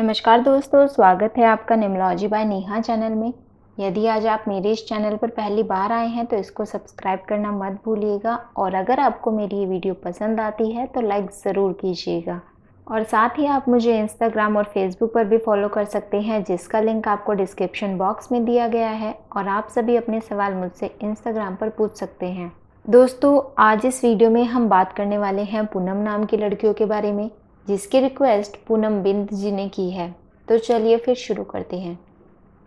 नमस्कार दोस्तों स्वागत है आपका निमलॉजी बाय नेहा चैनल में यदि आज आप मेरे इस चैनल पर पहली बार आए हैं तो इसको सब्सक्राइब करना मत भूलिएगा और अगर आपको मेरी ये वीडियो पसंद आती है तो लाइक ज़रूर कीजिएगा और साथ ही आप मुझे इंस्टाग्राम और फेसबुक पर भी फॉलो कर सकते हैं जिसका लिंक आपको डिस्क्रिप्शन बॉक्स में दिया गया है और आप सभी अपने सवाल मुझसे इंस्टाग्राम पर पूछ सकते हैं दोस्तों आज इस वीडियो में हम बात करने वाले हैं पूनम नाम की लड़कियों के बारे में जिसकी रिक्वेस्ट पूनम बिंद जी ने की है तो चलिए फिर शुरू करते हैं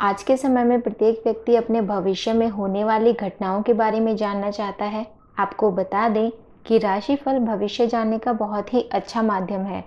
आज के समय में प्रत्येक व्यक्ति अपने भविष्य में होने वाली घटनाओं के बारे में जानना चाहता है आपको बता दें कि राशिफल भविष्य जानने का बहुत ही अच्छा माध्यम है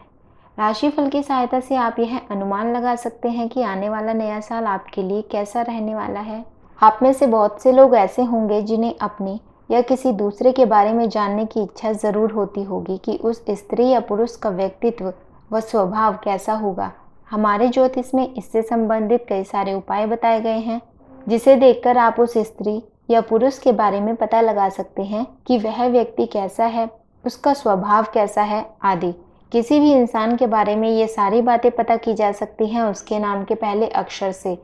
राशिफल की सहायता से आप यह अनुमान लगा सकते हैं कि आने वाला नया साल आपके लिए कैसा रहने वाला है आप में से बहुत से लोग ऐसे होंगे जिन्हें अपनी या किसी दूसरे के बारे में जानने की इच्छा ज़रूर होती होगी कि उस स्त्री या पुरुष का व्यक्तित्व व स्वभाव कैसा होगा हमारे ज्योतिष में इससे संबंधित कई सारे उपाय बताए गए हैं जिसे देखकर आप उस स्त्री या पुरुष के बारे में पता लगा सकते हैं कि वह व्यक्ति कैसा है उसका स्वभाव कैसा है आदि किसी भी इंसान के बारे में ये सारी बातें पता की जा सकती हैं उसके नाम के पहले अक्षर से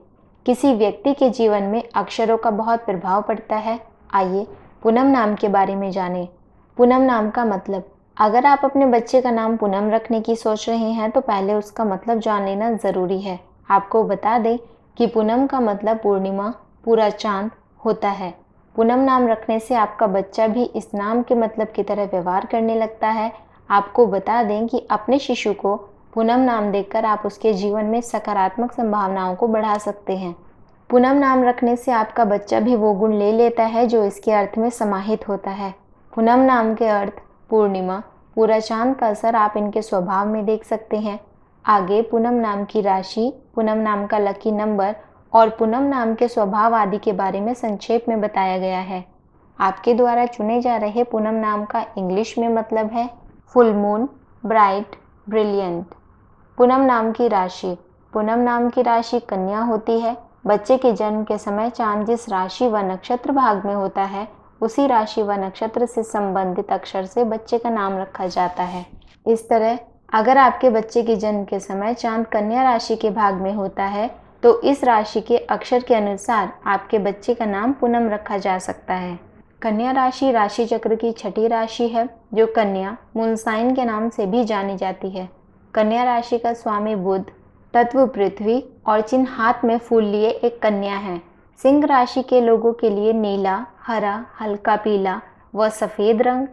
किसी व्यक्ति के जीवन में अक्षरों का बहुत प्रभाव पड़ता है आइए पूनम नाम के बारे में जानें पूनम नाम का मतलब अगर आप अपने बच्चे का नाम पूनम रखने की सोच रहे हैं तो पहले उसका मतलब जान लेना ज़रूरी है आपको बता दें कि पूनम का मतलब पूर्णिमा पूरा चांद होता है पूनम नाम रखने से आपका बच्चा भी इस नाम के मतलब की तरह व्यवहार करने लगता है आपको बता दें कि अपने शिशु को पूनम नाम देकर आप उसके जीवन में सकारात्मक संभावनाओं को बढ़ा सकते हैं पूनम नाम रखने से आपका बच्चा भी वो गुण ले लेता है जो इसके अर्थ में समाहित होता है पूनम नाम के अर्थ पूर्णिमा पूरा चांद का असर आप इनके स्वभाव में देख सकते हैं आगे पूनम नाम की राशि पूनम नाम का लकी नंबर और पूनम नाम के स्वभाव आदि के बारे में संक्षेप में बताया गया है आपके द्वारा चुने जा रहे पूनम नाम का इंग्लिश में मतलब है full moon bright brilliant Poonam नाम की राशि पूनम नाम की राशि कन्या होती है बच्चे के जन्म के समय चांद जिस राशि व नक्षत्र भाग में होता है उसी राशि व नक्षत्र से संबंधित अक्षर से बच्चे का नाम रखा जाता है इस तरह अगर आपके बच्चे के जन्म के समय चांद कन्या राशि के भाग में होता है तो इस राशि के अक्षर के अनुसार आपके बच्चे का नाम पूनम रखा जा सकता है कन्या राशि राशि चक्र की छठी राशि है जो कन्या मुनसाइन के नाम से भी जानी जाती है कन्या राशि का स्वामी बुद्ध तत्व पृथ्वी और चिन्ह हाथ में फूल लिए एक कन्या है सिंह राशि के लोगों के लिए नीला हरा हल्का पीला व सफ़ेद रंग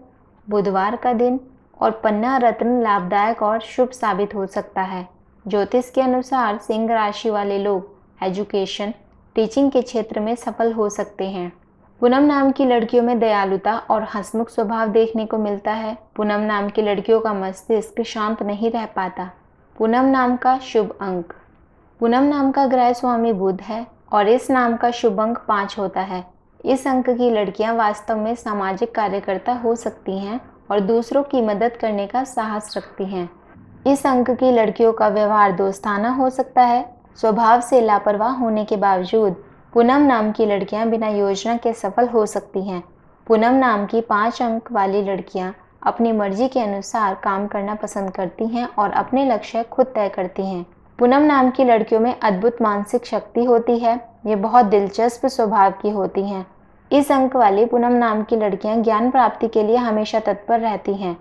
बुधवार का दिन और पन्ना रत्न लाभदायक और शुभ साबित हो सकता है ज्योतिष के अनुसार सिंह राशि वाले लोग एजुकेशन टीचिंग के क्षेत्र में सफल हो सकते हैं पूनम नाम की लड़कियों में दयालुता और हंसमुख स्वभाव देखने को मिलता है पूनम नाम की लड़कियों का मस्तिष्क शांत नहीं रह पाता पूनम नाम का शुभ अंक पूनम नाम का ग्रह स्वामी बुध है और इस नाम का शुभ अंक पाँच होता है इस अंक की लड़कियां वास्तव में सामाजिक कार्यकर्ता हो सकती हैं और दूसरों की मदद करने का साहस रखती हैं इस अंक की लड़कियों का व्यवहार दोस्ताना हो सकता है स्वभाव से लापरवाह होने के बावजूद पूनम नाम की लड़कियां बिना योजना के सफल हो सकती हैं पूनम नाम की पाँच अंक वाली लड़कियां अपनी मर्जी के अनुसार काम करना पसंद करती हैं और अपने लक्ष्य खुद तय करती हैं पूनम नाम की लड़कियों में अद्भुत मानसिक शक्ति होती है ये बहुत दिलचस्प स्वभाव की होती हैं इस अंक वाली पूनम नाम की लड़कियां ज्ञान प्राप्ति के लिए हमेशा तत्पर रहती हैं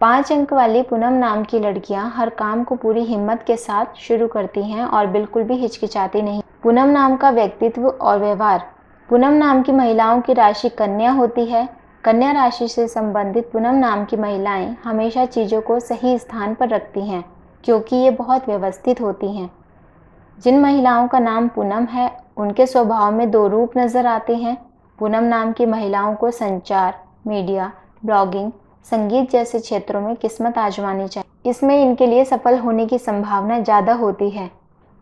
पाँच अंक वाली पूनम नाम की लड़कियां हर काम को पूरी हिम्मत के साथ शुरू करती हैं और बिल्कुल भी हिचकिचाती नहीं पूनम नाम का व्यक्तित्व और व्यवहार पूनम नाम की महिलाओं की राशि कन्या होती है कन्या राशि से संबंधित पूनम नाम की महिलाएं हमेशा चीज़ों को सही स्थान पर रखती हैं क्योंकि ये बहुत व्यवस्थित होती हैं जिन महिलाओं का नाम पूनम है उनके स्वभाव में दो रूप नज़र आते हैं पूनम नाम की महिलाओं को संचार मीडिया ब्लॉगिंग संगीत जैसे क्षेत्रों में किस्मत आजमानी चाहिए इसमें इनके लिए सफल होने की संभावना ज़्यादा होती है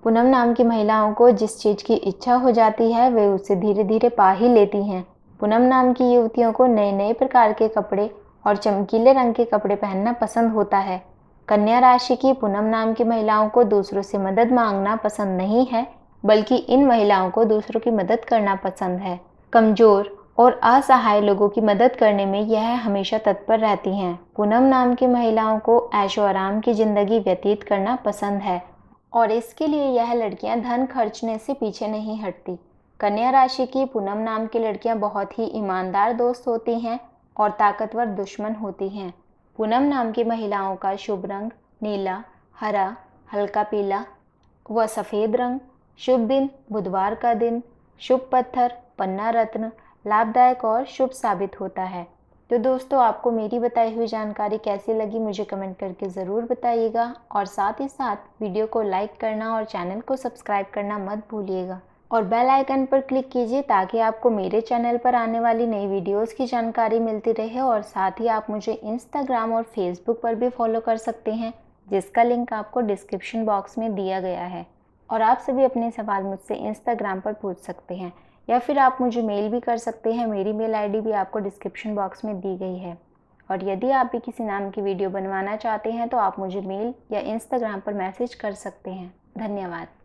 पूनम नाम की महिलाओं को जिस चीज़ की इच्छा हो जाती है वे उसे धीरे धीरे पा ही लेती हैं पूनम नाम की युवतियों को नए नए प्रकार के कपड़े और चमकीले रंग के कपड़े पहनना पसंद होता है कन्या राशि की पूनम नाम की महिलाओं को दूसरों से मदद मांगना पसंद नहीं है बल्कि इन महिलाओं को दूसरों की मदद करना पसंद है कमज़ोर और असहाय लोगों की मदद करने में यह हमेशा तत्पर रहती हैं पूनम नाम की महिलाओं को ऐशो आराम की ज़िंदगी व्यतीत करना पसंद है और इसके लिए यह लड़कियां धन खर्चने से पीछे नहीं हटती कन्या राशि की पूनम नाम की लड़कियां बहुत ही ईमानदार दोस्त होती हैं और ताकतवर दुश्मन होती हैं पूनम नाम की महिलाओं का शुभ रंग नीला हरा हल्का पीला व सफ़ेद रंग शुभ दिन बुधवार का दिन शुभ पत्थर पन्ना रत्न लाभदायक और शुभ साबित होता है तो दोस्तों आपको मेरी बताई हुई जानकारी कैसी लगी मुझे कमेंट करके ज़रूर बताइएगा और साथ ही साथ वीडियो को लाइक करना और चैनल को सब्सक्राइब करना मत भूलिएगा और बेल आइकन पर क्लिक कीजिए ताकि आपको मेरे चैनल पर आने वाली नई वीडियोस की जानकारी मिलती रहे और साथ ही आप मुझे इंस्टाग्राम और फेसबुक पर भी फॉलो कर सकते हैं जिसका लिंक आपको डिस्क्रिप्शन बॉक्स में दिया गया है और आप सभी अपने सवाल मुझसे इंस्टाग्राम पर पूछ सकते हैं या फिर आप मुझे मेल भी कर सकते हैं मेरी मेल आई भी आपको डिस्क्रिप्शन बॉक्स में दी गई है और यदि आप भी किसी नाम की वीडियो बनवाना चाहते हैं तो आप मुझे मेल या इंस्टाग्राम पर मैसेज कर सकते हैं धन्यवाद